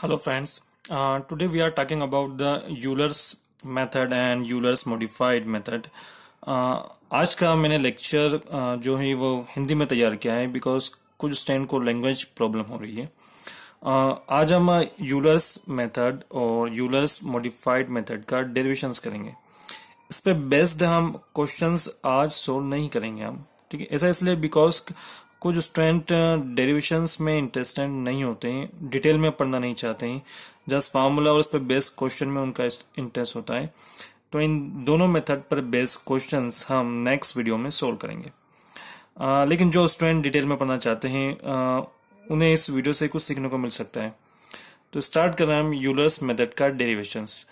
Hello friends, uh, today we are talking about the Euler's method and Euler's modified method. Uh, आज का मैंने lecture uh, जो है वो हिंदी में तैयार किया है बिकॉज कुछ स्टैंड को लैंग्वेज प्रॉब्लम हो रही है uh, आज हम यूलर्स मेथड और यूलर्स मॉडिफाइड मेथड का डेरिवेशंस करेंगे इस पर बेस्ड हम क्वेश्चंस आज सोल्व नहीं करेंगे हम ठीक है ऐसा इसलिए बिकॉज कुछ स्टूडेंट डेरिवेशंस में इंटरेस्टेड नहीं होते हैं डिटेल में पढ़ना नहीं चाहते हैं जस्ट फार्मूला और उस पर बेस्ड क्वेश्चन में उनका इंटरेस्ट होता है तो इन दोनों मेथड पर बेस्ड क्वेश्चन हम नेक्स्ट वीडियो में सोल्व करेंगे आ, लेकिन जो स्टूडेंट डिटेल में पढ़ना चाहते हैं आ, उन्हें इस वीडियो से कुछ सीखने को मिल सकता है तो स्टार्ट कर रहे हैं हम यूलर्स मेथड का derivations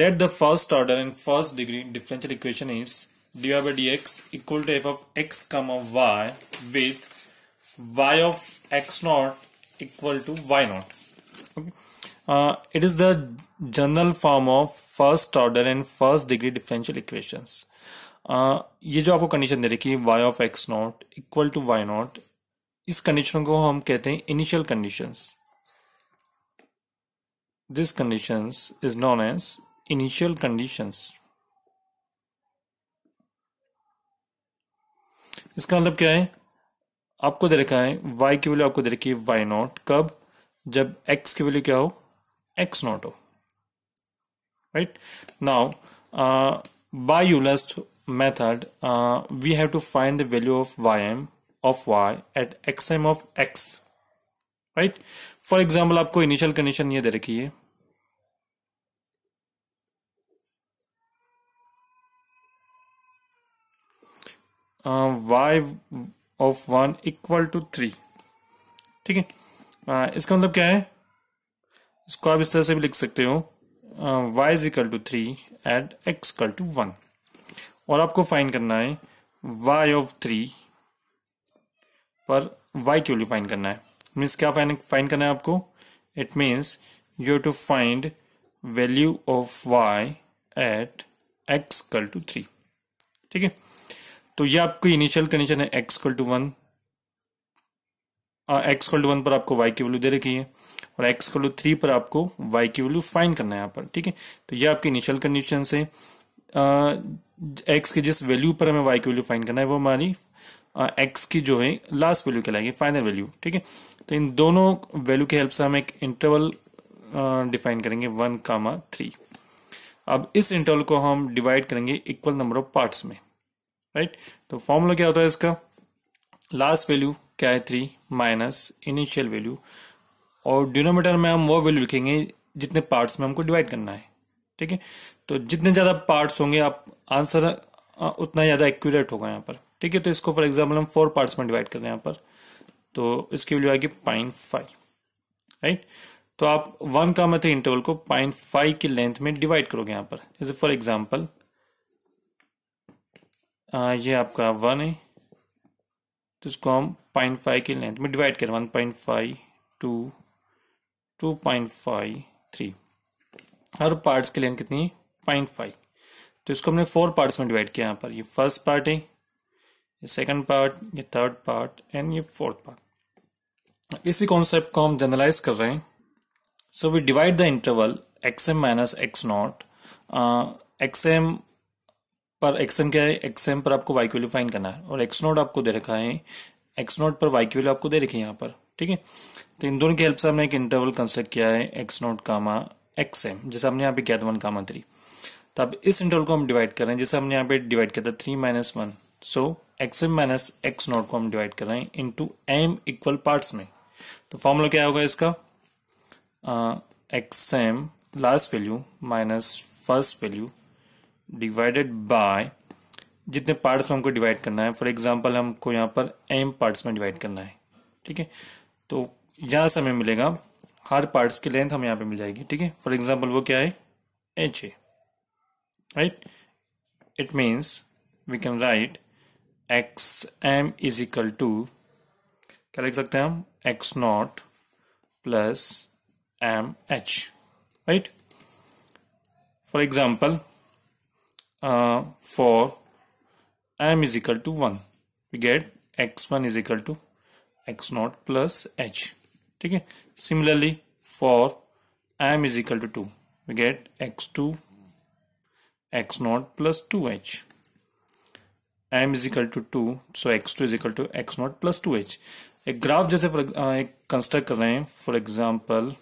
let the first order in first degree differential equation is dy by dx equal to f of x comma y with y of x naught equal to y naught. Okay. Uh, it is the general form of first order and first degree differential equations. ये जो आपको condition दे रखी है y of x naught equal to y naught इस condition को हम कहते हैं initial conditions this conditions is known as initial conditions इसका मतलब क्या है आपको दे रखा है वाई की वैल्यू आपको दे रखी है वाई नॉट कब जब एक्स की वैल्यू क्या हो एक्स नॉट हो right now by last method we have to find the value of y m of y at x m of x right for example आपको इनिशियल कंडीशन ये दे रखी है y uh, y of one equal to three ठीक है आ, uh, इसका मतलब क्या है इसको आप इस तरह से भी लिख सकते हो y is equal to three at x equal to one और आपको फाइन करना है वाई ऑफ थ्री पर वाई के लिए फाइन करना है मीन्स क्या फाइन फाइन करना है आपको it means you to find value of y at x equal to three ठीक है तो ये आपकी इनिशियल कंडीशन है x equal to one x equal to one पर आपको वाई की वैल्यू दे रखी है और एक्स कल टू थ्री पर आपको वाई की वैल्यू फाइन करना है यहाँ पर ठीक है तो ये आपकी इनिशियल कंडीशन है एक्स के जिस वैल्यू पर हमें वाई की वैल्यू फाइन करना है वो हमारी एक्स की जो है लास्ट वैल्यू कहलाएगी फाइनल वैल्यू ठीक है तो इन दोनों वैल्यू की हेल्प से हम एक इंटरवल डिफाइन करेंगे वन कामा थ्री अब इस इंटरवल को हम डिवाइड करेंगे इक्वल नंबर ऑफ पार्ट्स में राइट तो फॉर्मूला क्या होता है इसका लास्ट वैल्यू क्या है थ्री माइनस इनिशियल वैल्यू और डिनोमीटर में हम वो वैल्यू लिखेंगे जितने पार्ट्स में हमको डिवाइड करना है ठीक है तो जितने ज़्यादा पार्ट्स होंगे आप आंसर उतना ज़्यादा एक्यूरेट होगा यहाँ पर ठीक है तो इसको फॉर एग्जाम्पल हम फोर पार्ट्स में डिवाइड कर रहे हैं यहाँ पर तो इसकी वैल्यू आएगी पॉइंट फाइव राइट तो आप वन का मत इंटरवल को पॉइंट फाइव की लेंथ में डिवाइड करोगे यहाँ पर जैसे फॉर एग्जाम्पल ये आपका वन है तो इसको हम पॉइंट फाइव की लेंथ में डिवाइड करें one point five two two point five three हर पार्ट्स की लेंथ कितनी है पॉइंट फाइव तो इसको हमने फोर पार्ट्स में डिवाइड किया यहाँ पर ये फर्स्ट पार्ट है ये सेकंड पार्ट ये थर्ड पार्ट एंड ये फोर्थ पार्ट इसी कॉन्सेप्ट को हम जनरलाइज कर रहे हैं so we divide the interval x m minus x naught x m पर एक्सएम क्या है एक्सएम पर आपको वाई क्यू फाइन करना है और एक्स नोट आपको दे रखा है एक्स नोट पर वाई क्यू आपको दे रखी है यहाँ पर ठीक है तो इन दोनों की हेल्प से हमने एक इंटरवल कंस्ट्रक्ट किया है x naught comma x m जैसे हमने यहाँ पे किया था वन कामा थ्री तो अब इस इंटरवल को हम डिवाइड कर रहे हैं जैसे हमने यहाँ पे डिवाइड किया था three minus one so x m minus x naught को हम डिवाइड कर रहे हैं into m equal part में तो फॉर्मूला क्या होगा इसका x m last value minus first value divided by जितने पार्ट्स में हमको डिवाइड करना है फॉर एग्जाम्पल हमको यहाँ पर एम पार्ट्स में डिवाइड करना है ठीक है तो यहाँ से हमें मिलेगा हर पार्ट्स की लेंथ हमें यहाँ पे मिल जाएगी ठीक है फॉर एग्जाम्पल वो क्या है h a right it means we can write x m is equal to क्या लिख सकते हैं हम x naught plus m h right for example Uh, for m is equal to 1 we get x1 is equal to x0 plus h okay similarly for m is equal to 2 we get x2 x0 plus 2h m is equal to 2 so x2 is equal to x0 plus 2h a graph just for a construct for example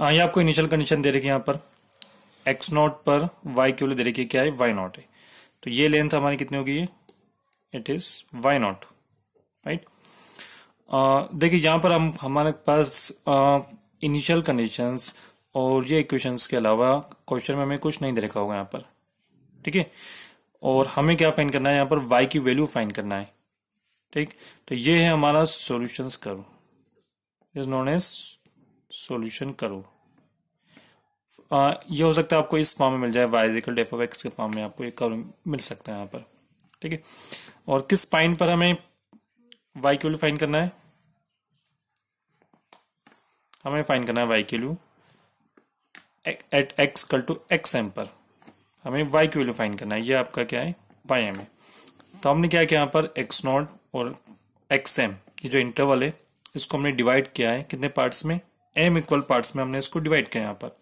हाँ ये आपको initial condition दे रखी है यहाँ पर x not पर Y की दे रखी है क्या है वाई नॉट है तो ये लेंथ हमारी कितनी होगी it is y naught right देखिए यहाँ पर हम हमारे पास इनिशियल कंडीशन कंडीशंस और ये इक्वेशंस के अलावा क्वेश्चन में हमें कुछ नहीं दे रखा होगा यहाँ पर ठीक है और हमें क्या फाइन करना है यहाँ पर वाई की वैल्यू फाइन करना है ठीक तो ये है हमारा solutions curve is known as solution curve आ, ये हो सकता है आपको इस फॉर्म में मिल जाए वाइजिकल डेफ ऑफ एक्स के फॉर्म में आपको एक कर्व मिल सकता है यहाँ पर ठीक है और किस पॉइंट पर हमें वाई क्यू फाइन करना है हमें फाइन करना है y q at x equal to x m पर हमें वाई क्यू फाइन करना है ये आपका क्या है वाई एम है तो हमने क्या किया यहाँ पर एक्स नॉट और एक्स एम ये जो इंटरवल है इसको हमने डिवाइड किया है कितने पार्ट्स में एम इक्वल पार्ट्स में हमने इसको डिवाइड किया यहाँ पर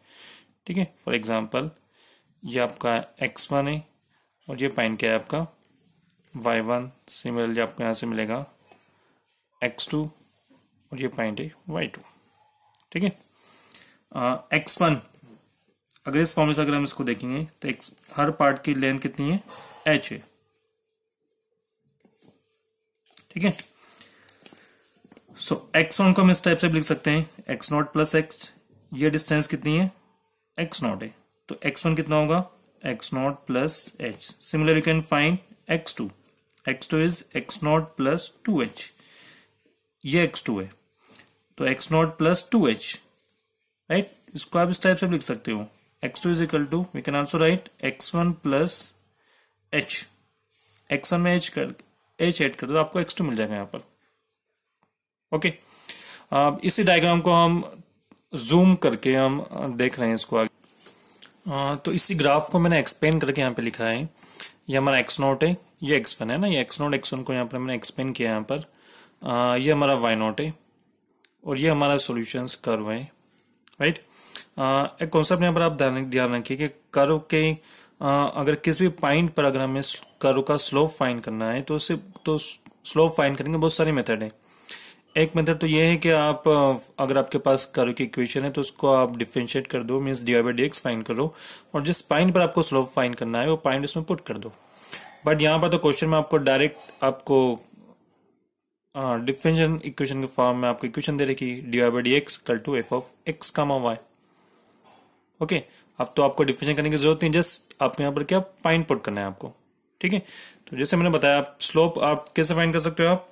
ठीक है फॉर एग्जाम्पल ये आपका एक्स वन है और ये पाइन क्या है आपका वाई वन सिमिलरली आपको यहाँ से मिलेगा एक्स टू और ये पॉइंट है वाई टू ठीक है एक्स वन अगर इस फॉर्मूले से अगर हम इसको देखेंगे तो एक, हर पार्ट की लेंथ कितनी है एच है ठीक है सो एक्स वन को हम इस टाइप से लिख सकते हैं एक्स नॉट प्लस एक्स ये डिस्टेंस कितनी है एक्स नॉट है तो एक्स वन कितना होगा x naught plus h similar you can find x two x two is x naught plus two h ये एक्स टू है तो x naught plus two h right इसको आप इस टाइप से लिख सकते हो x two is equal to we can also write x one plus h x one में एच कर एच एड कर दो तो आपको एक्स टू मिल जाएगा यहाँ पर ओके अब इसी डायग्राम को हम जूम करके हम देख रहे हैं इसको आगे तो इसी ग्राफ को मैंने एक्सप्लेन करके यहाँ पे लिखा है ये हमारा एक्स नोट है ये एक्स वन है ना ये एक्स नोट एक्स वन को यहाँ पर मैंने एक्सप्लेन किया यहाँ पर ये हमारा वाई नोट है और ये हमारा सोल्यूशन कर्व है राइट एक कॉन्सेप्ट यहाँ पर आप ध्यान रखिए कि कर्व के अगर किसी भी पॉइंट पर अगर हमें कर्व का स्लोप फाइन करना है तो उसे तो स्लोप फाइन करेंगे बहुत सारे मेथड है एक मेथड तो ये है कि आप अगर आपके पास कर्व की इक्वेशन है तो उसको आप डिफ्रेंशिएट कर दो means d by d x find करो और जिस पॉइंट पर आपको स्लोप फाइन करना है वो पॉइंट उसमें पुट कर दो बट यहाँ पर तो क्वेश्चन में आपको डायरेक्ट आपको डिफरेंशियल इक्वेशन के फॉर्म में आपको इक्वेशन दे रखी d y by d x equal to F of x comma y okay अब तो आपको डिफ्रेंशन करने की जरूरत नहीं जस्ट आपको यहाँ पर क्या पॉइंट पुट करना है आपको ठीक है तो जैसे मैंने बताया आप स्लोप आप कैसे फाइंड कर सकते हो आप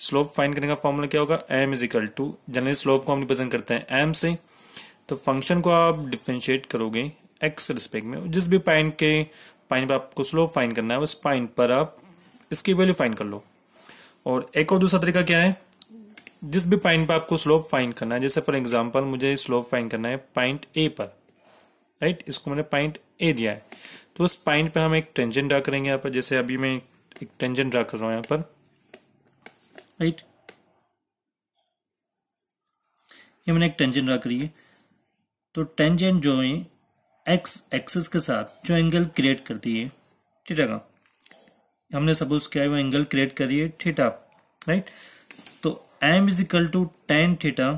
स्लोप फाइन करने का फॉर्मूला क्या होगा m is equal to generally slope को हम रिप्रेजेंट करते हैं एम से तो फंक्शन को आप डिफ्रेंशिएट करोगे एक्स रिस्पेक्ट में जिस भी पॉइंट के पॉइंट पर आपको स्लोप फाइंड करना है उस पॉइंट पर आप इसकी वैल्यू फाइंड कर लो और एक और दूसरा तरीका क्या है जिस भी पॉइंट पर आपको स्लोप फाइन करना है जैसे फॉर एग्जाम्पल मुझे स्लोप फाइन करना है पॉइंट ए पर राइट इसको मैंने पॉइंट ए दिया है तो उस पॉइंट पर हम एक टेंजेंट ड्रा करेंगे यहाँ पर जैसे अभी मैं एक टेंजेंट ड्रा कर रहा हूँ यहाँ पर राइट ये मैंने एक टेंजेंट ड्रा करी है तो टेंजेंट जो है एक्स एक्सिस के साथ जो एंगल क्रिएट करती है ठीक है हमने सपोज किया है वो एंगल क्रिएट है ठीटा राइट तो m is equal to tan theta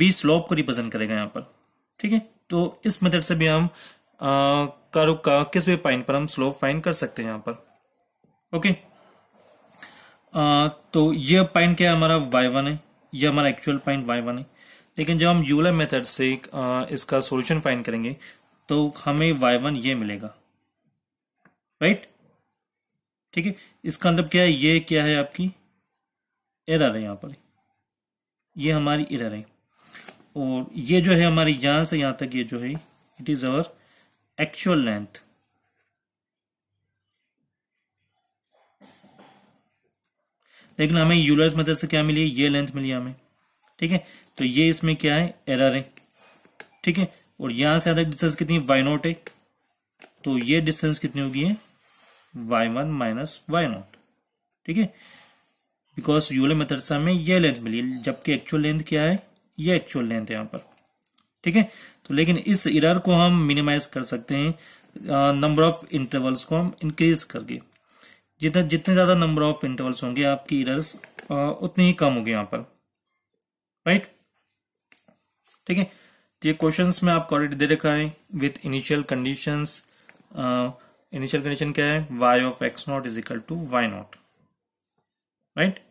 be slope को रिप्रेजेंट करेगा यहाँ पर ठीक है तो इस मेथड से भी हम कारो का किस भी पॉइंट पर हम स्लोप फाइंड कर सकते हैं यहाँ पर ओके okay? तो ये पॉइंट क्या है हमारा वाई वन है ये हमारा एक्चुअल पॉइंट वाई वन है लेकिन जब हम यूलर मेथड से इसका सॉल्यूशन फाइंड करेंगे तो हमें वाई वन ये मिलेगा राइट ठीक है इसका मतलब क्या है ये क्या है आपकी एरर है यहाँ पर ये हमारी एरर है और ये जो है हमारी यहाँ से यहाँ तक ये जो है it is our actual length लेकिन हमें यूलर्स मदद से क्या मिली ये लेंथ मिली हमें ठीक है तो ये इसमें क्या है एरर है ठीक है और यहां से आधा डिस्टेंस कितनी वाई नॉट है तो ये डिस्टेंस कितनी होगी है Y one minus Y naught ठीक है बिकॉज यूलर मेथड से हमें ये लेंथ मिली जबकि एक्चुअल लेंथ क्या है ये एक्चुअल लेंथ है यहां पर ठीक है तो लेकिन इस इरर को हम मिनिमाइज कर सकते हैं नंबर ऑफ इंटरवल्स को हम इंक्रीज करके जितना जितने ज़्यादा नंबर ऑफ इंटरवल्स होंगे आपकी इरर्स उतनी ही कम होगी यहाँ पर राइट ठीक है तो ये क्वेश्चन में आपको ऑलरेडी दे रखा है with initial condition initial condition क्या है y of x naught is equal to y naught right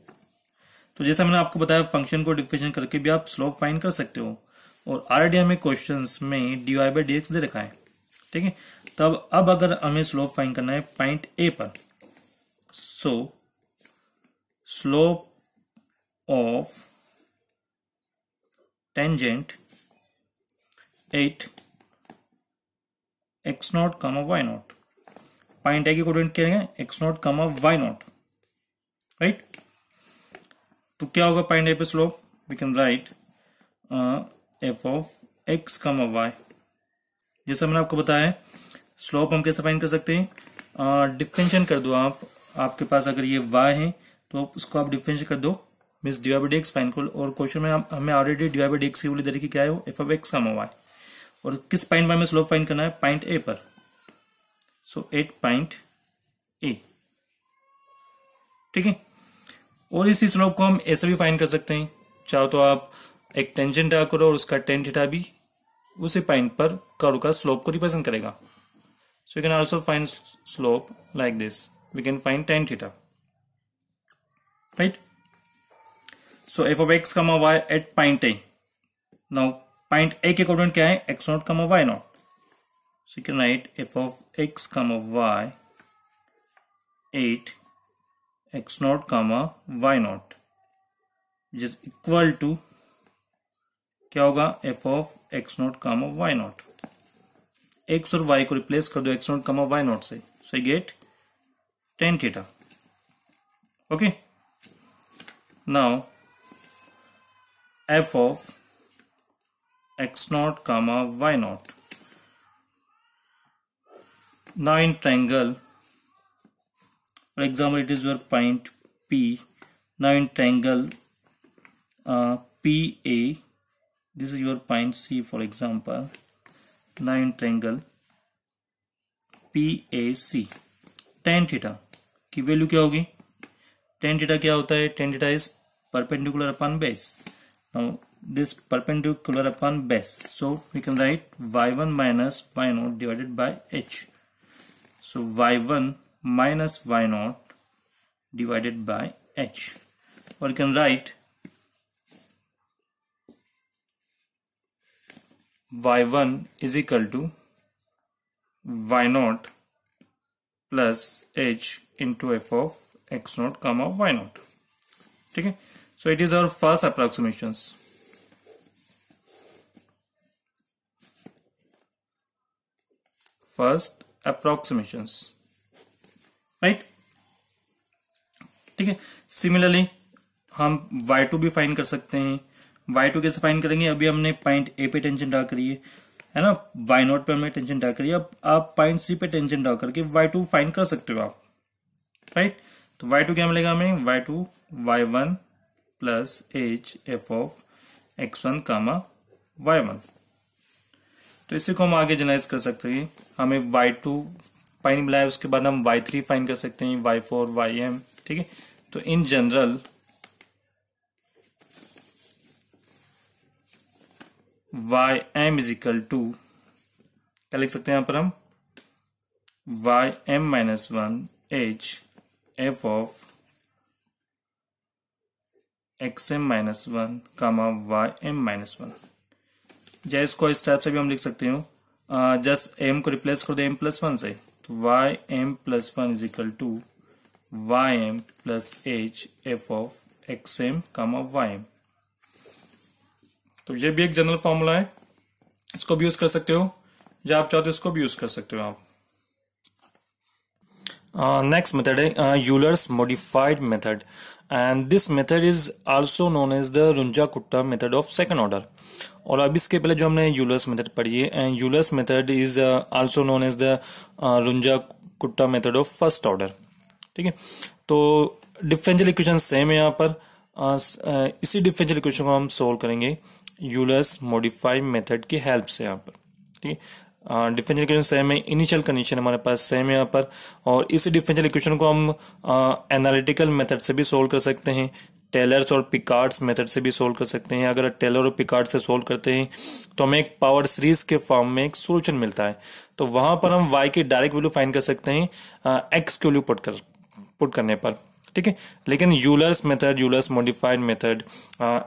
तो जैसा मैंने आपको बताया फंक्शन को डिफिशन करके भी आप स्लोप फाइन कर सकते हो और आरडीआई हमें क्वेश्चन में d y by d x दे रखा है ठीक है तब अब अगर हमें स्लोप फाइन करना है पॉइंट ए पर so slope of tangent 8 x naught comma Y naught point a की कोऑर्डिनेट क्या x x naught y not right to तो क्या होगा पॉइंट ए पे slope we can write f of x comma y जैसा मैंने आपको बताया स्लोप हम कैसे फाइन कर सकते हैं डिफेंशन uh, कर दो आप आपके पास अगर ये वाई है तो आप उसको आप डिफ्रेंश कर दो मीन्स डी एक्स पाइन को और क्वेश्चन में हमें ऑलरेडी डी एक्स की बोली तरीके क्या है वो एफ ऑफ एक्स का वाई और किस पॉइंट वाई में स्लोप फाइन करना है पॉइंट ए पर सो एट पॉइंट ए ठीक है और इसी स्लोप को हम ऐसे भी फाइन कर सकते हैं चाहो तो आप एक टेंजेंट ड्रा करो और उसका टेन थीटा भी उसी पॉइंट पर कर्व का स्लोप को रिप्रेजेंट करेगा so you can also find slope like this we can find tan theta right so f of x comma y at point a now point a ke coordinate kya hai x not comma y not so you can write f of x comma y at x not comma y not which is equal to क्या होगा f of x not comma y not x और y को replace कर दो x not comma y not से so you get tan theta okay now f of x naught comma y naught now in triangle for example it is your point p now in triangle uh, pa this is your point c for example now in triangle pac tan theta की value क्या होगी tan theta क्या होता है tan theta is perpendicular upon base this perpendicular upon base so we can write y one minus Y naught divided by h so Y one minus Y naught divided by h और can write y1 one is equal to y naught plus h into f of x naught comma y naught ठीक है so it is our first approximations first approximations right ठीक है similarly हम y2 भी fine कर सकते हैं y2 कैसे फाइन करेंगे अभी हमने पॉइंट a पे टेंशन ड्रा करिए है ना y नॉट पे हमने टेंशन ड्रा करिए अब आप पॉइंट c पे टेंशन ड्रा करके y2 फाइन कर सकते हो आप राइट तो वाई टू क्या मिलेगा हमें y two y one plus h f of x one comma y one तो इसी को हम आगे जनरलाइज कर सकते हैं हमें वाई टू फाइन मिला है उसके बाद हम वाई थ्री फाइन कर सकते हैं वाई फोर वाई एम ठीक है तो in general y m is equal to क्या लिख सकते हैं यहां पर हम y m minus one h f of x m minus one comma y m minus one या इसको इस टाइप से भी हम लिख सकते हो जस्ट एम को रिप्लेस कर दो एम प्लस वन से तो y M plus one is equal to y M plus h f of x m comma y m तो ये भी एक जनरल फॉर्मूला है इसको भी यूज कर सकते हो या आप चाहते हो तो इसको भी यूज कर सकते हो आप Uh, next method uh, Euler's modified method and this method is also known as the Runja-Kutta method of second order और अब इसके पहले जो हमने यूलर्स मेथड पढ़ी है and Euler's method is also known as the Runge Kutta method of first order ठीक है तो डिफरेंशियल इक्वेशन सेम है यहाँ पर uh, uh इसी डिफरेंशियल इक्वेशन को हम सोल्व करेंगे यूलर्स मॉडिफाइड मेथड की हेल्प से यहाँ पर ठीक है डिफेंशियल इक्वेशन सेम है इनिशियल कंडीशन हमारे पास सेम है यहाँ पर और इस डिफेंशियल इक्वेशन को हम एनालिटिकल मेथड से भी सोल्व कर सकते हैं टेलर्स और पिकार्ड्स मेथड से भी सोल्व कर सकते हैं अगर टेलर और पिकार्ड से सोल्व करते हैं तो हमें एक पावर सीरीज के फॉर्म में एक सोल्यूशन मिलता है तो वहां पर हम वाई की डायरेक्ट वैल्यू फाइंड कर सकते हैं एक्स की वैल्यू पुट कर पुट करने पर ठीक है लेकिन Euler's method Euler's modified method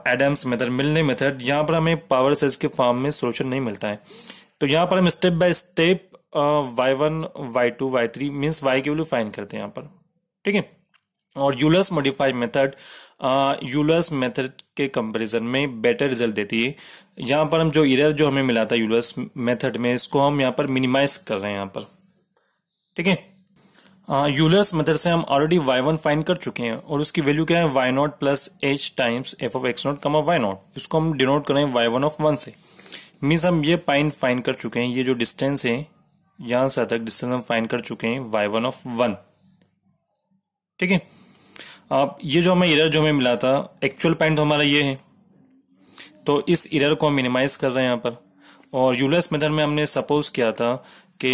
Adams method Milne method यहाँ पर हमें पावर सीरीज के फॉर्म में सोल्यूशन नहीं मिलता है तो यहाँ पर हम step by step y one y two y three means y की वैल्यू फाइन करते हैं यहाँ पर ठीक है और Euler's modified method Euler's method के कंपैरिजन में बेटर रिजल्ट देती है यहाँ पर हम जो इरर जो हमें मिला था यूलस मेथड में इसको हम यहाँ पर मिनिमाइज कर रहे हैं यहाँ पर ठीक है यूलस मेथड से हम ऑलरेडी वाई वन फाइन कर चुके हैं और उसकी वैल्यू क्या है y naught plus h times f of x naught comma Y naught इसको हम डिनोट करें वाई वन ऑफ वन से मीन्स हम ये पाइन फाइन कर चुके हैं ये जो डिस्टेंस है यहां से तक डिस्टेंस हम फाइन कर चुके हैं वाई वन ऑफ वन ठीक है अब ये जो हमें इरर जो हमें मिला था एक्चुअल पॉइंट तो हमारा ये है तो इस इरर को मिनिमाइज कर रहे हैं यहाँ पर और यूलेस मेथड में हमने सपोज किया था कि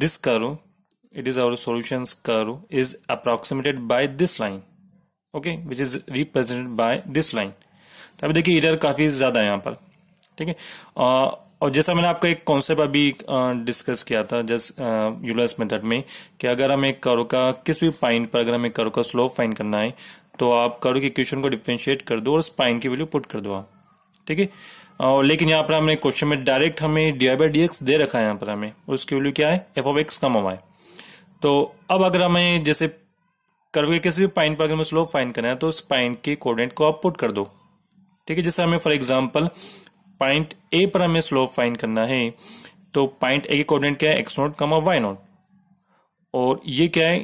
this curve it is our solution curve is approximated by this line okay which is represented by this line तो अभी देखिए इरर काफी ज्यादा है यहां पर ठीक है और जैसा मैंने आपका एक कॉन्सेप्ट अभी डिस्कस किया था जस्ट यूलर्स मेथड में कि अगर हमें एक करो का किस भी पॉइंट पर अगर हमें करो का स्लोप फाइंड करना है तो आप करो के क्वेश्चन को डिफ्रेंशिएट कर दो और स्पाइन की वैल्यू पुट कर दो आप ठीक है और लेकिन यहाँ पर हमने क्वेश्चन में डायरेक्ट हमें डी आई बाई डी दे रखा है यहाँ पर हमें उसकी वैल्यू क्या है एफ ऑफ एक्स कम हुआ है तो अब अगर हमें जैसे कर्व के किसी भी पॉइंट पर अगर हमें स्लोप फाइंड करना है तो उस के कोऑर्डिनेट को आप पुट कर दो ठीक है जैसे हमें फॉर एग्जाम्पल पॉइंट ए पर हमें स्लोप फाइन करना है तो पॉइंट ए के कोऑर्डिनेट क्या है X naught comma Y naught और ये क्या है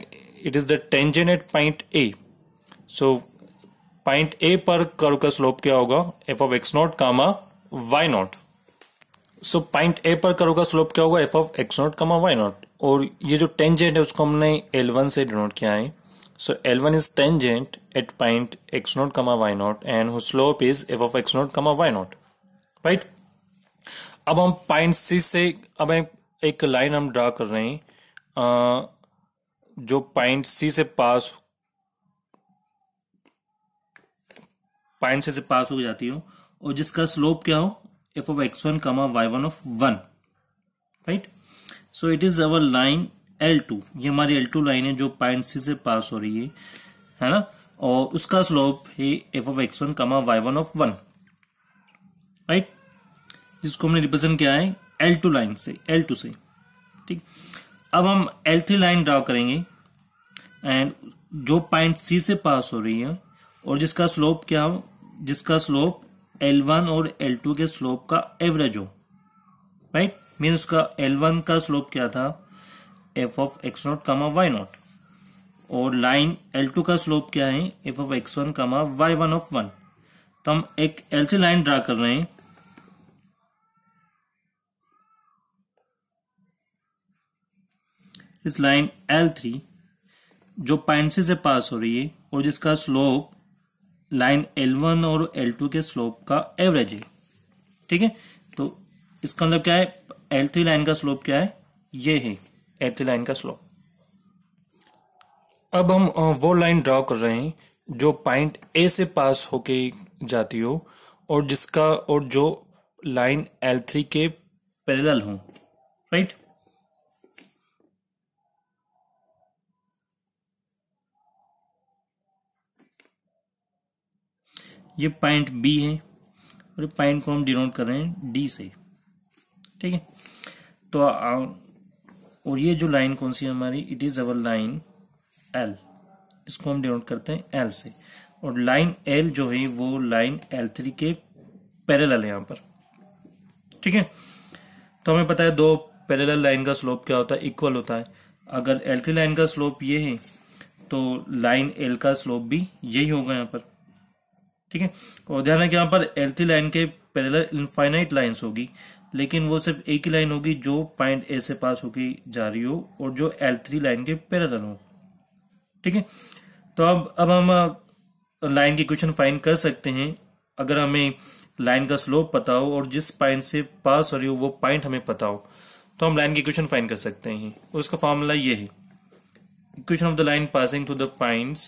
it is the tangent at point A so point A पर कर्व का स्लोप क्या होगा F of x naught comma Y naught so point A पर कर्व का स्लोप क्या होगा F of x naught comma Y naught और ये जो टेंजेंट है उसको हमने एल वन से डिनोट किया है so L one is tangent at point X naught comma Y naught and slope is F of x naught comma Y naught right अब हम पॉइंट सी से अब एक लाइन हम ड्रा कर रहे हैं जो पॉइंट सी से पास पॉइंट सी से पास हो जाती हो और जिसका स्लोप क्या हो F of x one comma Y one of one right so it is our line L two ये हमारी एल टू लाइन है जो पॉइंट सी से पास हो रही है है ना और उसका स्लोप है F of x one comma Y one of one right जिसको हमने रिप्रेजेंट किया है एल टू लाइन से एल टू से ठीक अब हम एल थ्री लाइन ड्रा करेंगे एंड जो पॉइंट सी से पास हो रही है और जिसका स्लोप क्या हो जिसका स्लोप एल वन और एल टू के स्लोप का एवरेज हो राइट मीन उसका एल वन का स्लोप क्या था F of x naught comma Y naught और लाइन एल टू का स्लोप क्या है F of x one comma Y one of one तो हम एक एल थ्री लाइन ड्रा कर रहे हैं इस लाइन एल थ्री जो पाइनसी से पास हो रही है और जिसका स्लोप लाइन एल वन और एल टू के स्लोप का एवरेज है ठीक है तो इसका मतलब क्या है एल थ्री लाइन का स्लोप क्या है ये है एल थ्री लाइन का स्लोप अब हम वो लाइन ड्रॉ कर रहे हैं जो पॉइंट ए से पास होके जाती हो और जिसका और जो लाइन एल थ्री के पैरेलल हो राइट ये पॉइंट बी है और पॉइंट को हम डिनोट कर रहे हैं डी से ठीक है तो आ, और ये जो लाइन कौन सी है हमारी it is our line L इसको हम डिनोट करते हैं एल से और लाइन एल जो है वो लाइन एल थ्री के पैरेलल है यहां पर ठीक है तो हमें पता है दो पैरेलल लाइन का स्लोप क्या होता है इक्वल होता है अगर एल थ्री लाइन का स्लोप ये है तो लाइन एल का स्लोप भी यही होगा यहां पर ठीक है और ध्यान रखें यहाँ पर एल्थी लाइन के पैरल इनफाइनाइट लाइंस होगी लेकिन वो सिर्फ एक ही लाइन होगी जो पॉइंट ए से पास होकर जा रही हो और जो एल थ्री लाइन के पैरल हो ठीक है तो अब अब हम लाइन की क्वेश्चन फाइन कर सकते हैं अगर हमें लाइन का स्लोप पता हो और जिस पॉइंट से पास हो रही हो वो पॉइंट हमें पता हो तो हम लाइन की क्वेश्चन फाइन कर सकते हैं उसका फॉर्मूला ये है equation of the line passing through the points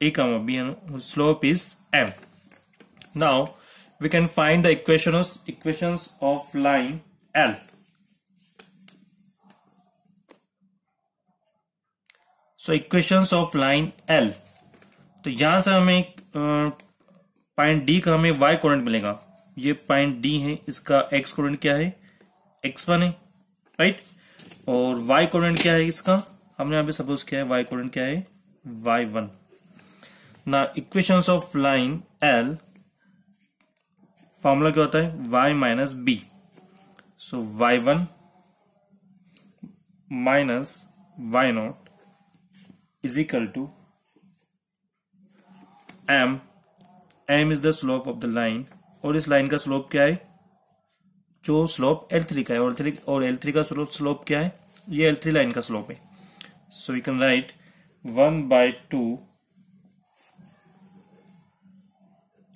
a comma b and whose slope is m. Now we can find the equations equations of line L. So equations of line l तो यहां से हमें point D का हमें Y quadrant मिलेगा ये point D है इसका एक्स कोडेंट क्या है एक्स वन है राइट और वाई कोडेंट क्या है इसका हमने यहां पे सपोज किया है वाई कोडेंट क्या है वाई वन ना equations of line L formula क्या होता है Y minus B so Y one minus Y naught is equal to M M is the slope of the line और इस लाइन का स्लोप क्या है जो स्लोप एल थ्री का है और थ्री और एल थ्री का स्लोप स्लोप क्या है ये एल थ्री लाइन का स्लोप है so you can write one by two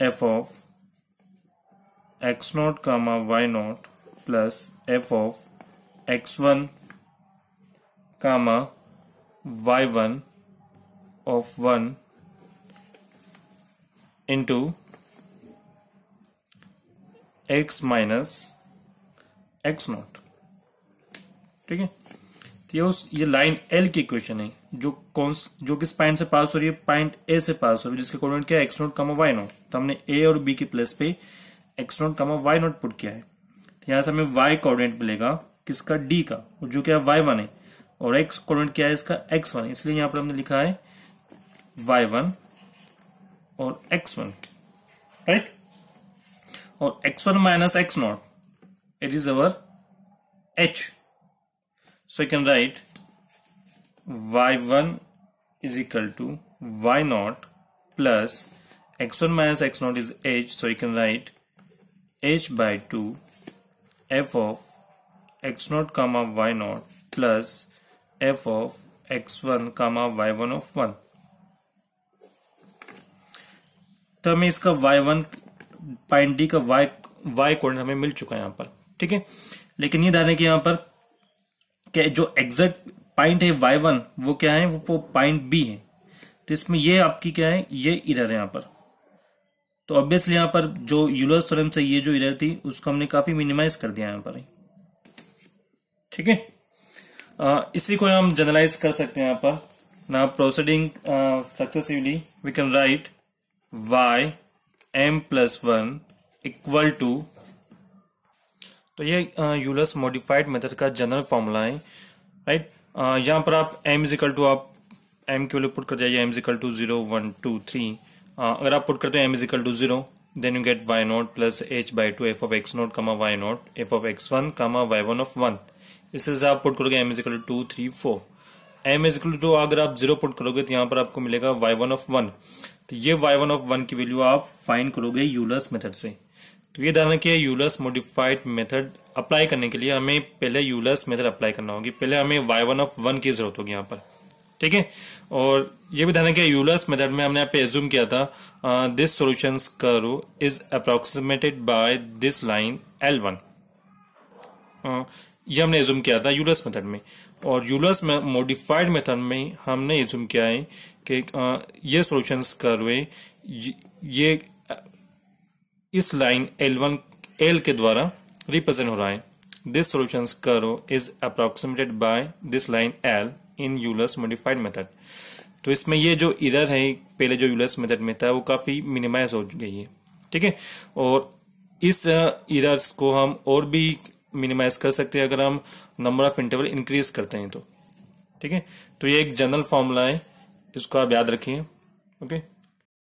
f of x naught comma y naught plus f of x1 comma y1 of 1 into x minus x naught ठीक है तो ये उस ये लाइन एल की equation है जो कौन जो किस पॉइंट से पास हो रही है पॉइंट ए से पास हो रही है जिसके कोऑर्डिनेट क्या है x naught comma Y naught तो हमने ए और बी के प्लेस पे X naught comma Y naught put किया है तो यहां से हमें वाई कोऑर्डिनेट मिलेगा किसका डी का और जो क्या वाई वन है और एक्स कोऑर्डिनेट क्या है इसका एक्स वन इसलिए यहां पर हमने लिखा है वाई वन और एक्स वन राइट और X one minus x naught it is our H So you can write y1 is equal to y0 plus x1 minus x0 is h. So you can write h by 2 f of x0 comma y0 plus f of x1 comma y1 of 1. तो हमें इसका y1 one point D का y y coordinate हमें मिल चुका है यहाँ पर ठीक है लेकिन ये दाने कि यहाँ पर के जो एग्जैक्ट पॉइंट है वाई वन वो क्या है वो पॉइंट बी है तो इसमें ये आपकी क्या है ये इधर है यहाँ पर तो ऑब्वियसली यहाँ पर जो यूलर्स थ्योरम से ये जो इधर थी उसको हमने काफी मिनिमाइज कर दिया यहाँ पर ठीक है इसी को हम जनरलाइज कर सकते हैं यहाँ पर ना proceeding successively we can write Y M plus one equal to तो ये यूलस मॉडिफाइड मेथड का जनरल फॉर्मूला है राइट यहाँ पर आप एम इजिकल टू आप एम के वैल्यू पुट कर जाइए M is equal to zero one two three अगर आप पुट करते हैं M is equal to zero then you get Y naught plus H by two F of x naught comma why not F of x one comma Y one of one इससे आप put करोगे M is equal to three four M is equal to अगर आप zero put करोगे तो यहाँ पर आपको मिलेगा वाई वन ऑफ वन तो ये वाई वन ऑफ वन की वैल्यू आप फाइन करोगे यूलस मेथड से तो ये धारणा है यूलस मोडिफाइड मेथड अप्लाई करने के लिए हमें पहले यूलस मेथड अप्लाई करना होगी पहले हमें वाई वन ऑफ वन की जरूरत होगी यहाँ पर ठीक है और ये भी ध्यान है यूलस मेथड में हमने यहाँ पे एज्यूम किया था this solution curve is approximated by this line L one ये हमने एज्यूम किया था यूलस मेथड में और यूलस मोडिफाइड मेथड में हमने एज्यूम किया है कि ये सोल्यूशंस करो ये इस लाइन वन एल के द्वारा रिप्रेजेंट हो रहा है this solution curve is approximated by this line L in Euler's modified method तो इसमें ये जो इरर है पहले जो यूलस मेथड में था वो काफी मिनिमाइज हो गई है ठीक है और इस इरर्स को हम और भी मिनिमाइज कर सकते हैं अगर हम नंबर ऑफ इंटरवल इंक्रीज करते हैं तो ठीक है तो ये एक जनरल फॉर्मूला है इसको आप याद रखिए ओके